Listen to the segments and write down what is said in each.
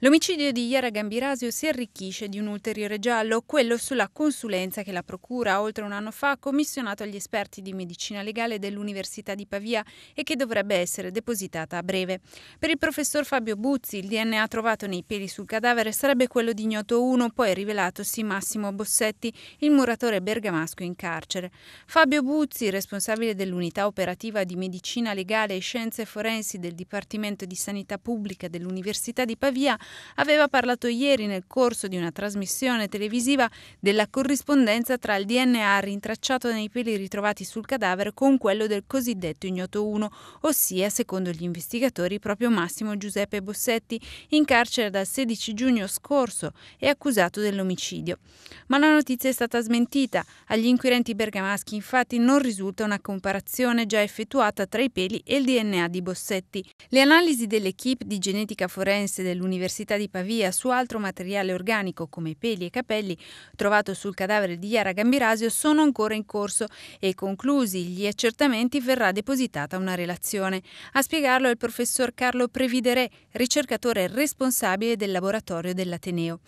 L'omicidio di Iera Gambirasio si arricchisce di un ulteriore giallo, quello sulla consulenza che la Procura oltre un anno fa ha commissionato agli esperti di medicina legale dell'Università di Pavia e che dovrebbe essere depositata a breve. Per il professor Fabio Buzzi, il DNA trovato nei peli sul cadavere sarebbe quello di Ignoto 1, poi rivelatosi Massimo Bossetti, il muratore bergamasco in carcere. Fabio Buzzi, responsabile dell'unità operativa di medicina legale e scienze forensi del Dipartimento di Sanità Pubblica dell'Università di Pavia, aveva parlato ieri nel corso di una trasmissione televisiva della corrispondenza tra il DNA rintracciato nei peli ritrovati sul cadavere con quello del cosiddetto ignoto 1, ossia, secondo gli investigatori, proprio Massimo Giuseppe Bossetti, in carcere dal 16 giugno scorso e accusato dell'omicidio. Ma la notizia è stata smentita. Agli inquirenti bergamaschi, infatti, non risulta una comparazione già effettuata tra i peli e il DNA di Bossetti. Le analisi dell'equipe di genetica forense dell'Università dell'Università di Pavia su altro materiale organico come peli e capelli trovato sul cadavere di Iara Gambirasio sono ancora in corso e conclusi gli accertamenti verrà depositata una relazione. A spiegarlo è il professor Carlo Previdere, ricercatore responsabile del laboratorio dell'Ateneo.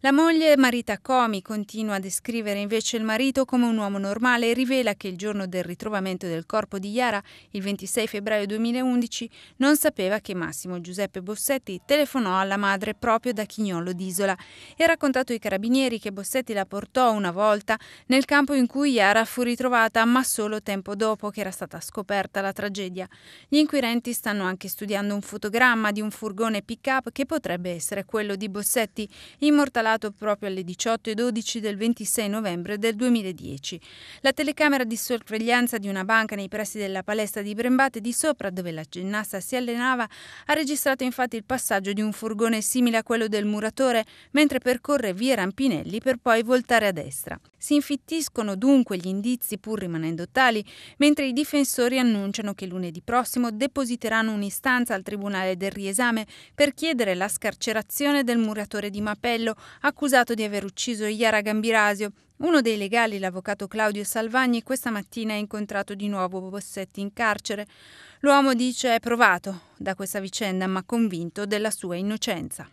La moglie Marita Comi continua a descrivere invece il marito come un uomo normale e rivela che il giorno del ritrovamento del corpo di Iara, il 26 febbraio 2011, non sapeva che Massimo Giuseppe Bossetti telefonò alla madre madre proprio da Chignolo d'Isola e ha raccontato ai carabinieri che Bossetti la portò una volta nel campo in cui Yara fu ritrovata, ma solo tempo dopo che era stata scoperta la tragedia. Gli inquirenti stanno anche studiando un fotogramma di un furgone pick-up che potrebbe essere quello di Bossetti, immortalato proprio alle 18.12 del 26 novembre del 2010. La telecamera di sorveglianza di una banca nei pressi della palestra di Brembate di sopra, dove la ginnasta si allenava, ha registrato infatti il passaggio di un furgone simile a quello del muratore mentre percorre via Rampinelli per poi voltare a destra. Si infittiscono dunque gli indizi pur rimanendo tali, mentre i difensori annunciano che lunedì prossimo depositeranno un'istanza al Tribunale del Riesame per chiedere la scarcerazione del muratore di Mapello accusato di aver ucciso Iara Gambirasio, uno dei legali, l'avvocato Claudio Salvagni, questa mattina ha incontrato di nuovo Bossetti in carcere. L'uomo dice è provato da questa vicenda, ma convinto della sua innocenza.